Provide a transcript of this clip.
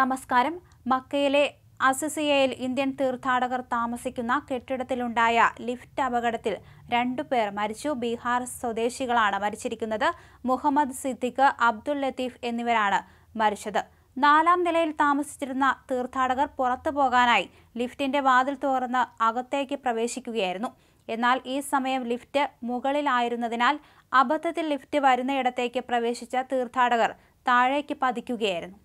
നമസ്കാരം മക്കയിലെ അസസിയയിൽ ഇന്ത്യൻ തീർത്ഥാടകർ താമസിക്കുന്ന കെട്ടിടത്തിലുണ്ടായ ലിഫ്റ്റ് അപകടത്തിൽ രണ്ടു പേർ മരിച്ചു ബീഹാർ സ്വദേശികളാണ് മരിച്ചിരിക്കുന്നത് മുഹമ്മദ് സിദ്ദിഖ് അബ്ദുൽ ലത്തീഫ് എന്നിവരാണ് മരിച്ചത് നാലാം നിലയിൽ താമസിച്ചിരുന്ന തീർത്ഥാടകർ പുറത്തു പോകാനായി ലിഫ്റ്റിന്റെ വാതിൽ തുറന്ന് അകത്തേക്ക് പ്രവേശിക്കുകയായിരുന്നു എന്നാൽ ഈ സമയം ലിഫ്റ്റ് മുകളിലായിരുന്നതിനാൽ അബദ്ധത്തിൽ ലിഫ്റ്റ് വരുന്നയിടത്തേക്ക് പ്രവേശിച്ച തീർത്ഥാടകർ താഴേക്ക് പതിക്കുകയായിരുന്നു